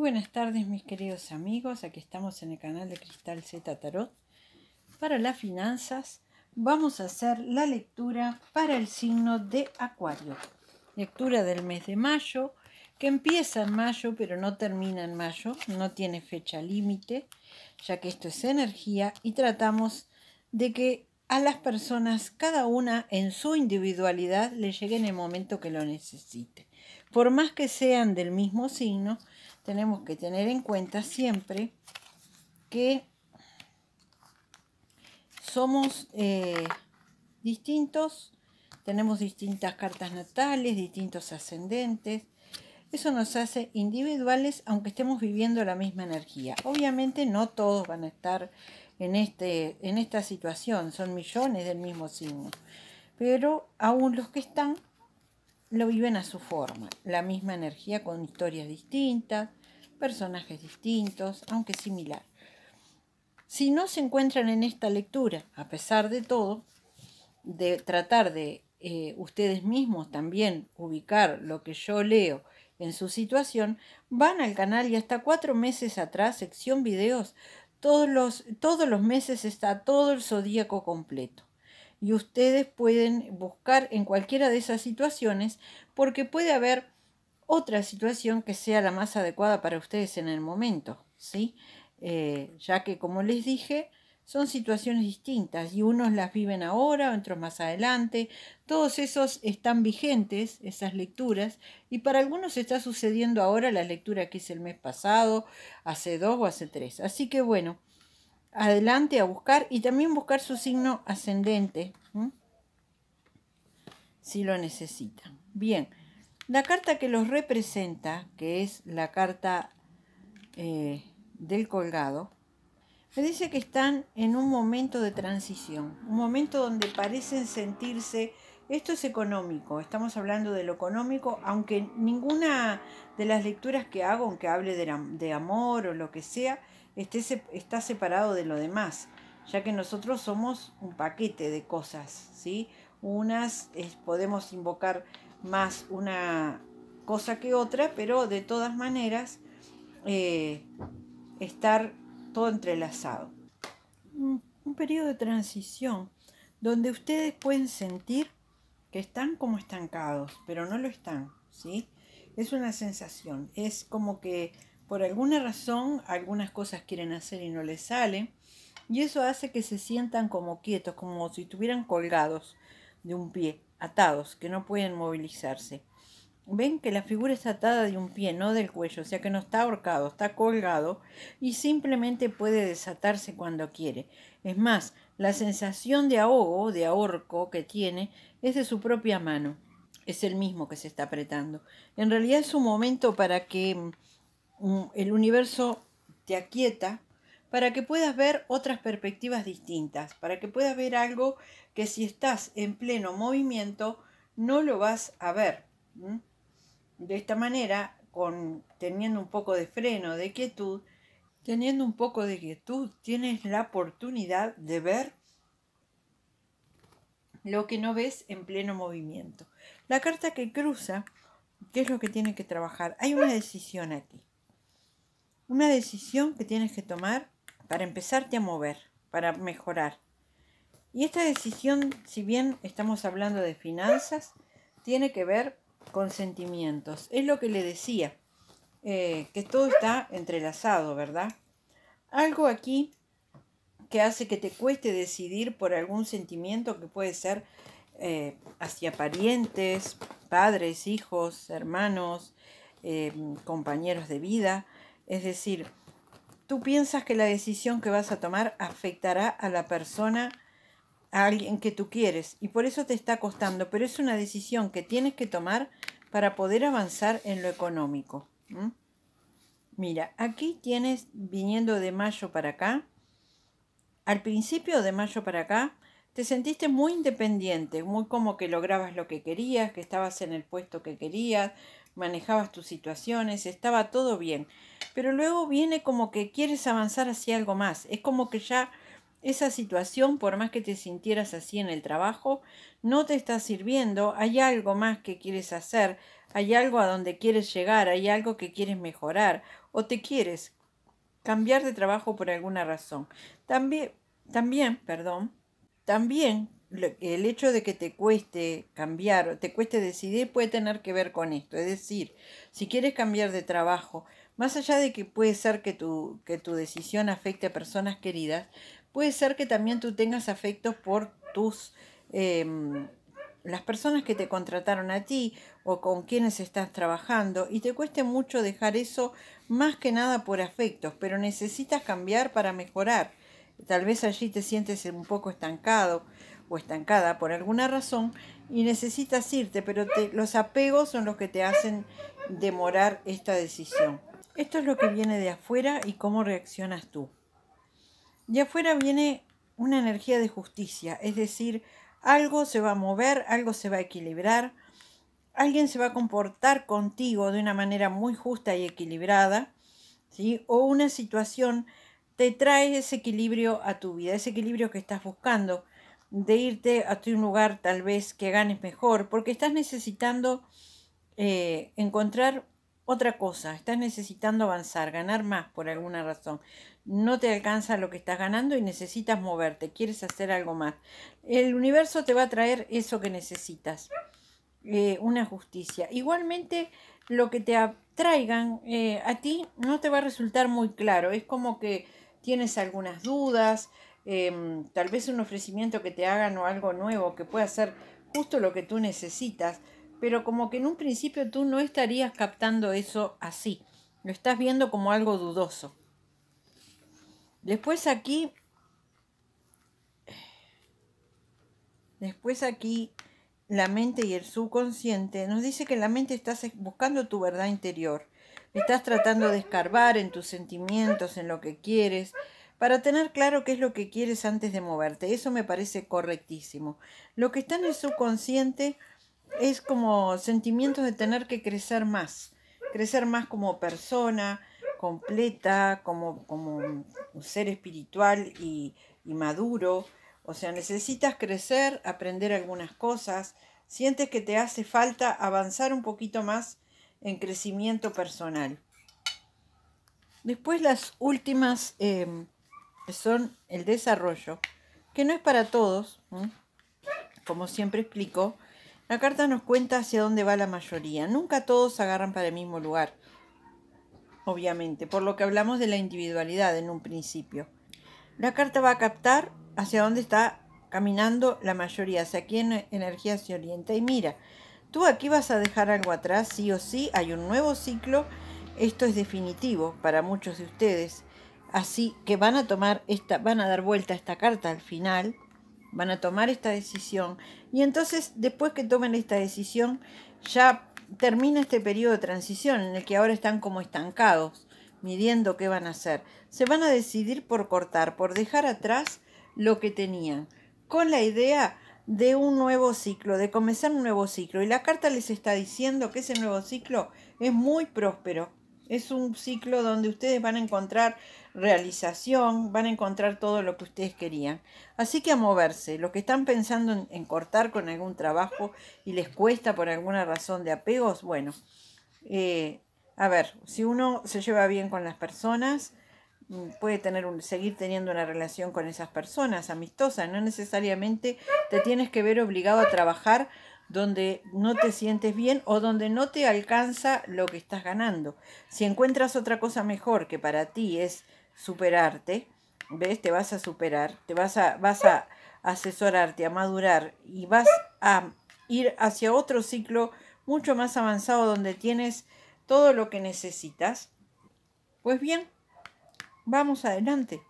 buenas tardes mis queridos amigos, aquí estamos en el canal de Cristal Z Tarot. Para las finanzas vamos a hacer la lectura para el signo de Acuario. Lectura del mes de mayo, que empieza en mayo pero no termina en mayo, no tiene fecha límite, ya que esto es energía y tratamos de que a las personas, cada una en su individualidad, le llegue en el momento que lo necesite. Por más que sean del mismo signo, tenemos que tener en cuenta siempre que somos eh, distintos, tenemos distintas cartas natales, distintos ascendentes. Eso nos hace individuales aunque estemos viviendo la misma energía. Obviamente no todos van a estar en este, esta situación, son millones del mismo signo. Pero aún los que están lo viven a su forma, la misma energía con historias distintas, personajes distintos, aunque similar. Si no se encuentran en esta lectura, a pesar de todo, de tratar de eh, ustedes mismos también ubicar lo que yo leo en su situación, van al canal y hasta cuatro meses atrás, sección videos, todos los, todos los meses está todo el zodíaco completo. Y ustedes pueden buscar en cualquiera de esas situaciones porque puede haber otra situación que sea la más adecuada para ustedes en el momento, ¿sí? Eh, ya que, como les dije, son situaciones distintas y unos las viven ahora, otros más adelante. Todos esos están vigentes, esas lecturas, y para algunos está sucediendo ahora la lectura que hice el mes pasado, hace dos o hace tres. Así que bueno, adelante a buscar y también buscar su signo ascendente, si lo necesitan. Bien. La carta que los representa, que es la carta eh, del colgado, me dice que están en un momento de transición, un momento donde parecen sentirse, esto es económico, estamos hablando de lo económico, aunque ninguna de las lecturas que hago, aunque hable de, amor o lo que sea, está separado de lo demás, ya que nosotros somos un paquete de cosas, ¿sí? Unas podemos invocar más una cosa que otra, pero de todas maneras eh, estar todo entrelazado. Un, periodo de transición donde ustedes pueden sentir que están como estancados, pero no lo están, ¿sí? Es una sensación, es como que por alguna razón algunas cosas quieren hacer y no les salen, y eso hace que se sientan como quietos, como si estuvieran colgados de un pie, atados, que no pueden movilizarse. Ven que la figura está atada de un pie, no del cuello, o sea que no está ahorcado, está colgado y simplemente puede desatarse cuando quiere. Es más, la sensación de ahogo, de ahorco que tiene, es de su propia mano. Es el mismo que se está apretando. En realidad es un momento para que mm, el universo te aquieta para que puedas ver otras perspectivas distintas, para que puedas ver algo que si estás en pleno movimiento no lo vas a ver. De esta manera, con, teniendo un poco de freno, de quietud, teniendo un poco de quietud, tienes la oportunidad de ver lo que no ves en pleno movimiento. La carta que cruza, ¿qué es lo que tiene que trabajar? Hay una decisión aquí. Una decisión que tienes que tomar para empezarte a mover, para mejorar. Y esta decisión, si bien estamos hablando de finanzas, tiene que ver con sentimientos. Es lo que le decía, eh, que todo está entrelazado, ¿verdad? Algo aquí que hace que te cueste decidir por algún sentimiento que puede ser eh, hacia parientes, padres, hijos, hermanos, eh, compañeros de vida. Es decir, tú piensas que la decisión que vas a tomar afectará a la persona, a alguien que tú quieres, y por eso te está costando, pero es una decisión que tienes que tomar para poder avanzar en lo económico. Mira, aquí tienes, viniendo de mayo para acá, al principio de mayo para acá, te sentiste muy independiente, muy como que lograbas lo que querías, que estabas en el puesto que querías, manejabas tus situaciones, estaba todo bien. Pero luego viene como que quieres avanzar hacia algo más. Es como que ya esa situación, por más que te sintieras así en el trabajo, no te está sirviendo. Hay algo más que quieres hacer, hay algo a donde quieres llegar, hay algo que quieres mejorar o te quieres cambiar de trabajo por alguna razón. También, también, perdón, también el hecho de que te cueste cambiar te cueste decidir puede tener que ver con esto. Es decir, si quieres cambiar de trabajo, más allá de que puede ser que tu, que tu decisión afecte a personas queridas, puede ser que también tú tengas afectos por tus... Em, las personas que te contrataron a ti o con quienes estás trabajando y te cueste mucho dejar eso más que nada por afectos, pero necesitas cambiar para mejorar. Tal vez allí te sientes un poco estancado, o estancada por alguna razón y necesitas irte, pero los apegos son los que te hacen demorar esta decisión. Esto es lo que viene de afuera y cómo reaccionas tú. De afuera viene una energía de justicia, es decir, algo se va a mover, algo se va a equilibrar, alguien se va a comportar contigo de una manera muy justa y equilibrada, ¿sí? o una situación te trae ese equilibrio a tu vida, ese equilibrio que estás buscando, de irte a un lugar tal vez que ganes mejor, porque estás necesitando eh, encontrar otra cosa, estás necesitando avanzar, ganar más por alguna razón. No te alcanza lo que estás ganando y necesitas moverte, quieres hacer algo más. El universo te va a traer eso que necesitas, eh, una justicia. Igualmente, lo que te atraigan eh, a ti no te va a resultar muy claro, es como que tienes algunas dudas, Em, tal vez un ofrecimiento que te hagan o algo nuevo que pueda ser justo lo que tú necesitas, pero como que en un principio tú no estarías captando eso así, lo estás viendo como algo dudoso. Después aquí, después aquí, la mente y el subconsciente nos dice que la mente estás buscando tu verdad interior, estás tratando de escarbar en tus sentimientos, en lo que quieres, para tener claro qué es lo que quieres antes de moverte. Eso me parece correctísimo. Lo que está en el subconsciente es como sentimientos de tener que crecer más, crecer más como persona, completa, como, como un ser espiritual y, maduro. O sea, necesitas crecer, aprender algunas cosas, sientes que te hace falta avanzar un poquito más en crecimiento personal. Después las últimas... Em, son el desarrollo, que no es para todos, como siempre explico, la carta nos cuenta hacia dónde va la mayoría. Nunca todos agarran para el mismo lugar, obviamente, por lo que hablamos de la individualidad en un principio. La carta va a captar hacia dónde está caminando la mayoría, hacia quién energía se orienta y mira. Tú aquí vas a dejar algo atrás, sí o sí, hay un nuevo ciclo, esto es definitivo para muchos de ustedes. Así que van a tomar esta, van a dar vuelta a esta carta al final, van a tomar esta decisión. Y entonces, después que tomen esta decisión, ya termina este periodo de transición en el que ahora están como estancados, midiendo qué van a hacer. Se van a decidir por cortar, por dejar atrás lo que tenían, con la idea de un nuevo ciclo, de comenzar un nuevo ciclo. Y la carta les está diciendo que ese nuevo ciclo es muy próspero, es un ciclo donde ustedes van a encontrar realización, van a encontrar todo lo que ustedes querían. Así que a moverse, los que están pensando en, cortar con algún trabajo y les cuesta por alguna razón de apegos, bueno, eh, a ver, si uno se lleva bien con las personas, mm, puede tener seguir teniendo una relación con esas personas, amistosa, no necesariamente te tienes que ver obligado a trabajar donde no te sientes bien o donde no te alcanza lo que estás ganando. Si encuentras otra cosa mejor que para ti es superarte, ¿ves? Te vas a superar, te vas a, vas a asesorarte, a madurar y vas a ir hacia otro ciclo mucho más avanzado donde tienes todo lo que necesitas. Pues bien, vamos adelante.